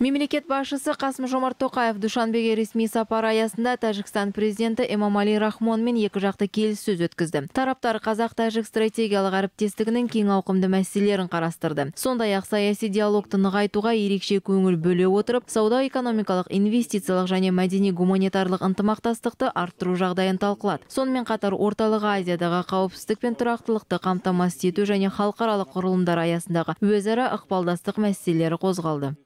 Мемлекет басшысы Қасым Жомарт Тоқаев Душанбеге ресми сапар аясында Тәжікстан президенті Эмомали Рахмонмен екі жақты келіссөз өткізді. Тараптар қазақ-тәжік стратегиялық әріптестігінің кең ауқымды мәселелерін қарастырды. Сондай-ақ саяси диалогты нығайтуға ерекше көңіл бөле отырып, сауда экономикалық инвестициялық және мәдени гуманитарлық ынтымақтастықты арттыру жағдайын талқылады. Сонымен қатар Орталық Азиядағы қауіпсіздік пен тұрақтылықты қамтамасыз ету және халықаралық құрылымдар аясындағы өзара ықпалдастық мәселелері қозғалды.